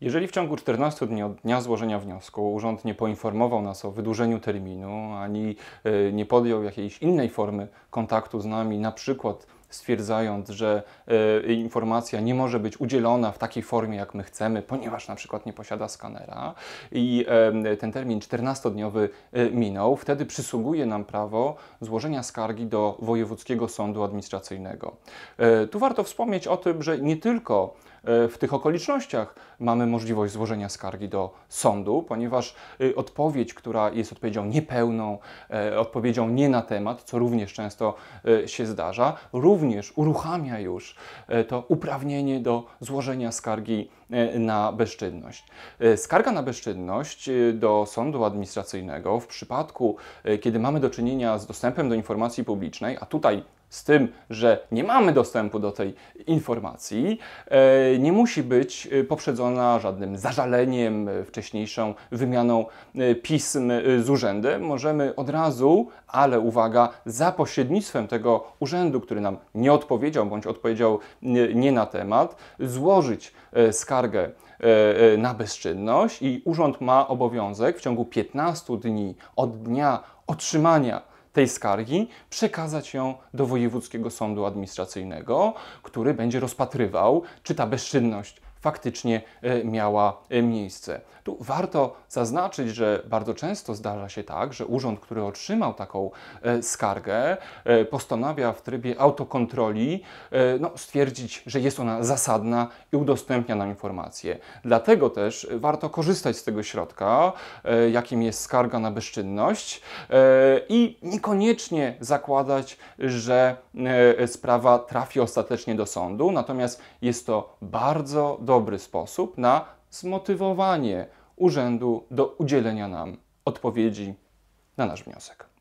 Jeżeli w ciągu 14 dni od dnia złożenia wniosku urząd nie poinformował nas o wydłużeniu terminu, ani e, nie podjął jakiejś innej formy kontaktu z nami, na przykład stwierdzając, że e, informacja nie może być udzielona w takiej formie, jak my chcemy, ponieważ na przykład nie posiada skanera i ten termin 14-dniowy e, minął, wtedy przysługuje nam prawo złożenia skargi do Wojewódzkiego Sądu Administracyjnego. Tu warto wspomnieć o tym, że nie tylko E, w tych okolicznościach mamy możliwość złożenia skargi do sądu, ponieważ y, odpowiedź, która jest odpowiedzią niepełną, e, odpowiedzią nie na temat, co również często e, się zdarza, również uruchamia już to uprawnienie do złożenia skargi na bezczynność. Skarga na bezczynność do sądu administracyjnego w przypadku, kiedy mamy do czynienia z dostępem do informacji publicznej, a tutaj z tym, że nie mamy dostępu do tej informacji, e, nie musi być e, poprzedzona żadnym zażaleniem, e, wcześniejszą wymianą pism z urzędem. Możemy od razu, ale uwaga, za pośrednictwem tego urzędu, który nam nie odpowiedział bądź odpowiedział nie na temat, złożyć skargę na bezczynność i urząd ma obowiązek w ciągu 15 dni od dnia otrzymania tej skargi, przekazać ją do Wojewódzkiego Sądu Administracyjnego, który będzie rozpatrywał, czy ta bezczynność faktycznie e, miała e, miejsce. Tu warto zaznaczyć, że bardzo często zdarza się tak, że urząd, który otrzymał taką e, skargę, postanawia w trybie autokontroli no, stwierdzić, że jest ona zasadna i udostępnia nam informacje. Dlatego też warto korzystać z tego środka, jakim jest skarga na bezczynność i niekoniecznie zakładać, że sprawa trafi ostatecznie do sądu, natomiast jest to bardzo dobry sposób na zmotywowanie urzędu do udzielenia nam odpowiedzi na nasz wniosek.